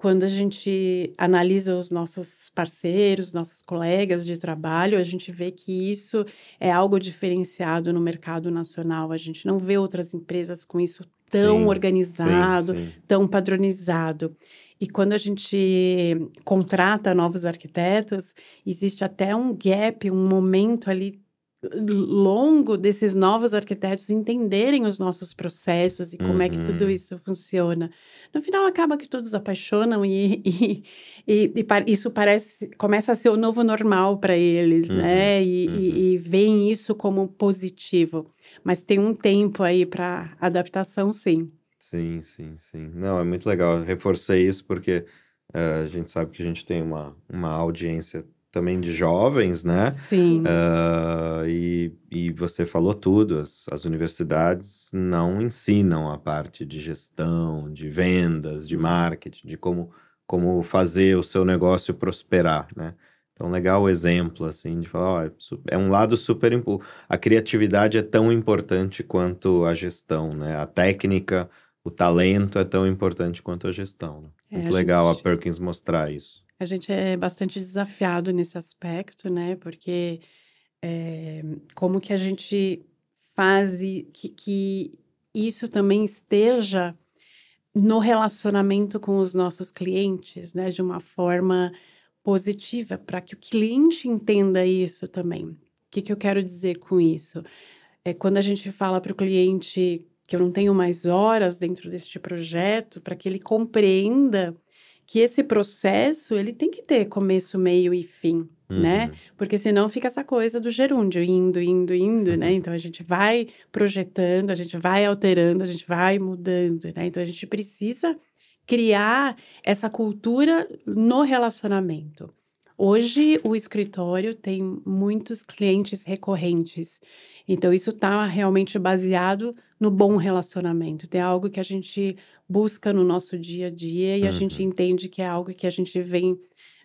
quando a gente analisa os nossos parceiros, nossos colegas de trabalho, a gente vê que isso é algo diferenciado no mercado nacional. A gente não vê outras empresas com isso tão sim, organizado, sim, sim. tão padronizado. E quando a gente contrata novos arquitetos, existe até um gap, um momento ali longo desses novos arquitetos entenderem os nossos processos e como uhum. é que tudo uhum. isso funciona. No final acaba que todos apaixonam e, e, e, e isso parece começa a ser o novo normal para eles, né? uhum. né? E, uhum. e, e veem isso como positivo. Mas tem um tempo aí para adaptação, sim. Sim, sim, sim. Não, é muito legal. Eu reforcei isso porque uh, a gente sabe que a gente tem uma, uma audiência também de jovens, né? Sim. Uh, e, e você falou tudo, as, as universidades não ensinam a parte de gestão, de vendas, de marketing, de como, como fazer o seu negócio prosperar, né? Então, legal o exemplo, assim, de falar, ó, é, é um lado super... A criatividade é tão importante quanto a gestão, né? A técnica, o talento é tão importante quanto a gestão. Né? É, Muito é, legal gente... a Perkins mostrar isso a gente é bastante desafiado nesse aspecto, né? Porque é, como que a gente faz que, que isso também esteja no relacionamento com os nossos clientes, né? De uma forma positiva, para que o cliente entenda isso também. O que, que eu quero dizer com isso? É quando a gente fala para o cliente que eu não tenho mais horas dentro deste projeto, para que ele compreenda que esse processo ele tem que ter começo, meio e fim, né? uhum. né? Porque senão fica essa coisa do gerúndio, indo, indo, indo, né? uhum. né? Então a gente vai projetando, a gente vai alterando, a gente vai mudando, né? Então a gente precisa criar essa cultura no relacionamento. Hoje o escritório tem muitos clientes recorrentes, então isso está realmente baseado no bom relacionamento. Então, é algo que a gente busca no nosso dia a dia e uhum. a gente uhum. entende que é algo que a gente vem,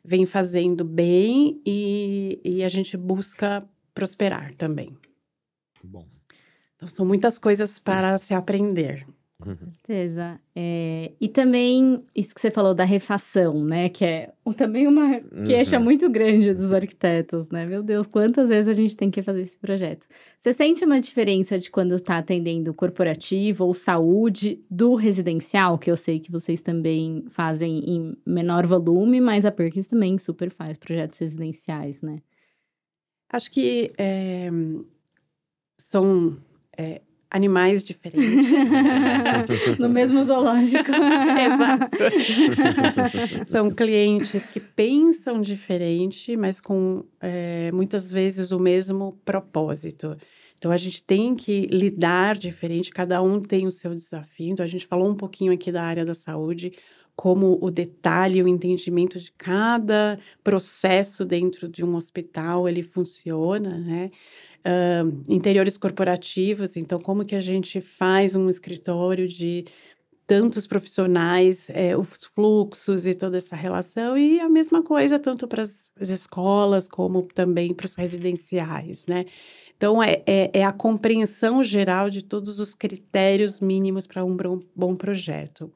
vem fazendo bem e, e a gente busca prosperar também. Bom. Então, são muitas coisas para uhum. se aprender. Com certeza. É, e também isso que você falou da refação, né? Que é também uma queixa uhum. muito grande dos arquitetos, né? Meu Deus, quantas vezes a gente tem que fazer esse projeto? Você sente uma diferença de quando está atendendo corporativo ou saúde do residencial, que eu sei que vocês também fazem em menor volume, mas a Perkins também super faz projetos residenciais, né? Acho que é, são é, animais diferentes. no mesmo zoológico. Exato. São clientes que pensam diferente, mas com é, muitas vezes o mesmo propósito. Então a gente tem que lidar diferente, cada um tem o seu desafio. Então a gente falou um pouquinho aqui da área da saúde, como o detalhe, o entendimento de cada processo dentro de um hospital ele funciona, né? uh, interiores corporativos, então como que a gente faz um escritório de tantos profissionais, é, os fluxos e toda essa relação, e a mesma coisa tanto para as escolas como também para os residenciais, né? Então, é, é, é, a compreensão geral de todos os critérios mínimos para um bom, bom projeto.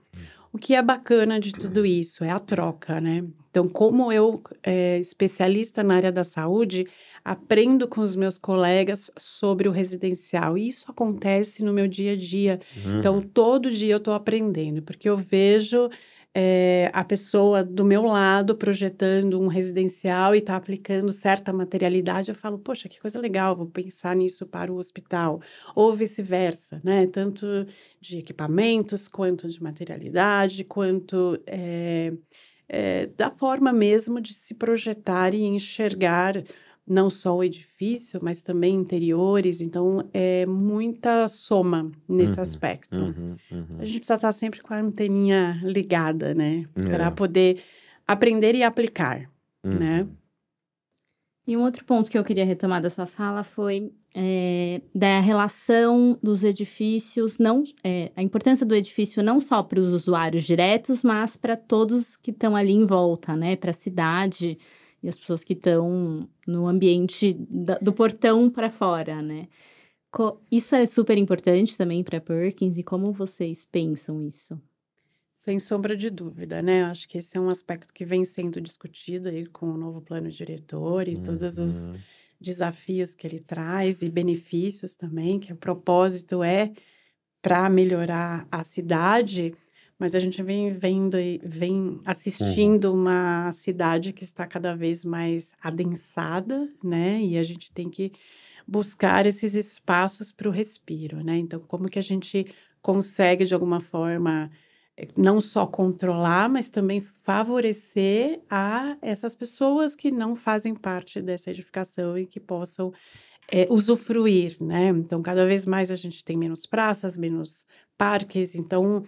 O que é bacana de tudo isso é a troca, né? Então, como eu, é, especialista na área da saúde, aprendo com os meus colegas sobre o residencial. E isso acontece no meu dia a dia. Então, uhum. Então, todo dia eu estou aprendendo, porque eu vejo é, a pessoa do meu lado projetando um residencial e está aplicando certa materialidade, eu falo, poxa, que coisa legal, vou pensar nisso para o hospital. Ou vice-versa, né? Tanto de equipamentos, quanto de materialidade, quanto. É, é, da forma mesmo de se projetar e enxergar não só o edifício, mas também interiores. Então, é muita soma nesse uhum, aspecto. Uhum, uhum. A gente precisa estar sempre com a anteninha ligada, né? É. Para poder aprender e aplicar, né? Uhum. E um outro ponto que eu queria retomar da sua fala foi é, da relação dos edifícios, não é, a importância do edifício não só para os usuários diretos, mas para todos que estão ali em volta, né? Para a cidade e as pessoas que estão no ambiente da, do portão para fora, né? Co isso é super importante também para Perkins e como vocês pensam isso? Sem sombra de dúvida, né? Acho que esse é um aspecto que vem sendo discutido aí com o novo plano diretor e uhum. todas os desafios que ele traz e benefícios também, que o propósito é para melhorar a cidade, mas a gente vem vendo e vem uhum. assistindo uma cidade que está cada vez mais adensada, né? E a gente tem que buscar esses espaços para o respiro, né? Então, como que a gente consegue de alguma forma não só controlar, mas também favorecer a essas pessoas que não fazem parte dessa edificação e que possam é, usufruir, né? Então, cada vez mais a gente tem menos praças, menos parques, então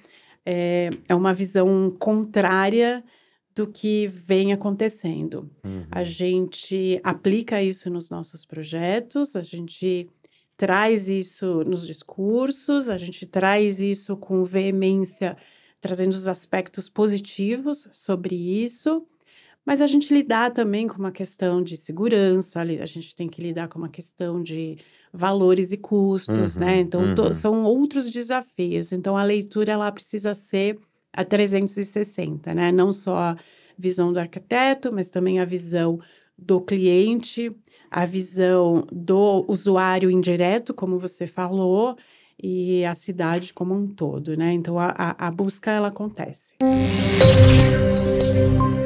é, é uma visão contrária do que vem acontecendo. Uhum. A gente aplica isso nos nossos projetos, a gente traz isso nos discursos, a gente traz isso com veemência trazendo os aspectos positivos sobre isso, mas a gente lidar também com uma questão de segurança, a gente tem que lidar com uma questão de valores e custos, né? uhum, né? Então, uhum. são outros desafios. Então, a leitura, ela precisa ser a 360, né? Não só a visão do arquiteto, mas também a visão do cliente, a visão do usuário indireto, como você falou, e a cidade como um todo, né? Então a, a busca ela acontece. Música